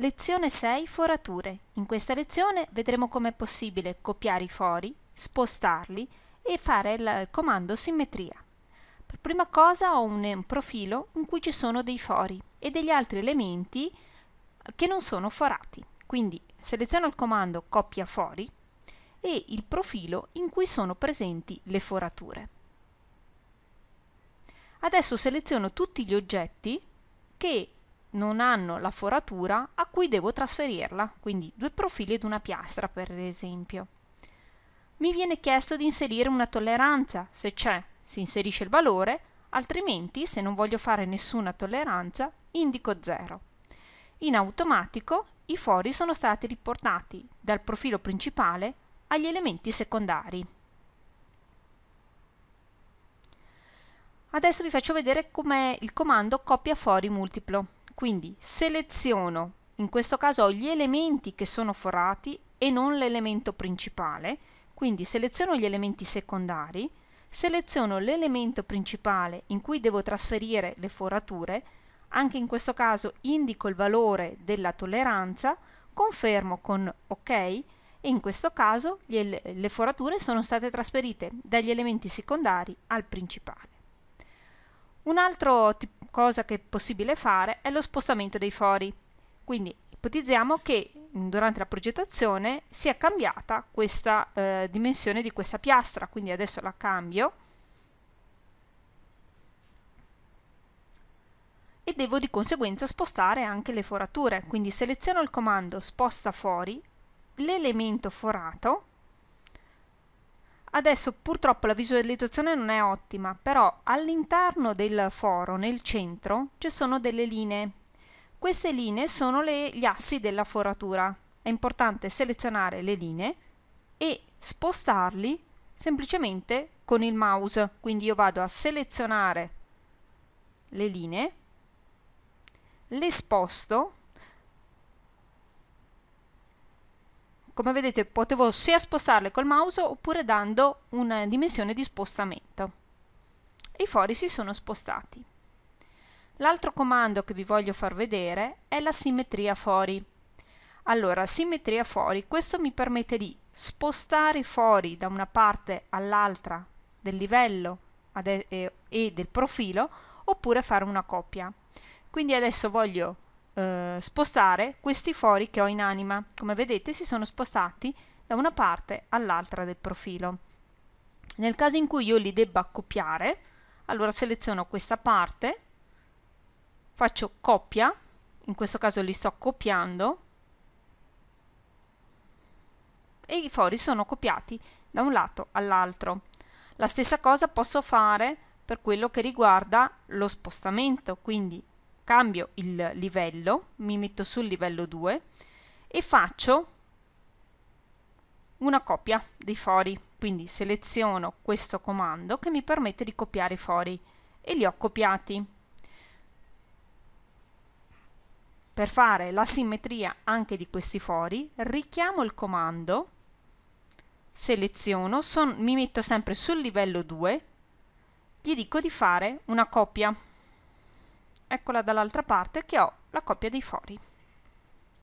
Lezione 6 Forature. In questa lezione vedremo come è possibile copiare i fori, spostarli e fare il comando simmetria. Per prima cosa ho un, un profilo in cui ci sono dei fori e degli altri elementi che non sono forati. Quindi seleziono il comando copia fori e il profilo in cui sono presenti le forature. Adesso seleziono tutti gli oggetti che non hanno la foratura a cui devo trasferirla, quindi due profili ed una piastra per esempio. Mi viene chiesto di inserire una tolleranza, se c'è si inserisce il valore, altrimenti se non voglio fare nessuna tolleranza indico 0. In automatico i fori sono stati riportati dal profilo principale agli elementi secondari. Adesso vi faccio vedere com'è il comando copia fori multiplo. Quindi seleziono, in questo caso ho gli elementi che sono forati e non l'elemento principale, quindi seleziono gli elementi secondari, seleziono l'elemento principale in cui devo trasferire le forature, anche in questo caso indico il valore della tolleranza, confermo con OK e in questo caso le, forature sono state trasferite dagli elementi secondari al principale. Un altro tipo cosa che è possibile fare è lo spostamento dei fori. Quindi ipotizziamo che durante la progettazione sia cambiata questa eh, dimensione di questa piastra, quindi adesso la cambio e devo di conseguenza spostare anche le forature, quindi seleziono il comando sposta fori, l'elemento forato Adesso purtroppo la visualizzazione non è ottima, però all'interno del foro, nel centro, ci sono delle linee. Queste linee sono le, gli assi della foratura. È importante selezionare le linee e spostarli semplicemente con il mouse. Quindi io vado a selezionare le linee, le sposto Come vedete potevo sia spostarle col mouse oppure dando una dimensione di spostamento. I fori si sono spostati. L'altro comando che vi voglio far vedere è la simmetria fori. Allora, simmetria fori, questo mi permette di spostare i fori da una parte all'altra del livello eh, e del profilo oppure fare una copia. Quindi adesso voglio eh, spostare questi fori che ho in anima. Come vedete si sono spostati da una parte all'altra del profilo. Nel caso in cui io li debba copiare, allora seleziono questa parte, faccio copia, in questo caso li sto copiando, e i fori sono copiati da un lato all'altro. La stessa cosa posso fare per quello che riguarda lo spostamento, quindi cambio il livello, mi metto sul livello 2 e faccio una copia dei fori, quindi seleziono questo comando che mi permette di copiare i fori e li ho copiati. Per fare la simmetria anche di questi fori richiamo il comando, seleziono, son, mi metto sempre sul livello 2, gli dico di fare una copia eccola dall'altra parte che ho la coppia dei fori.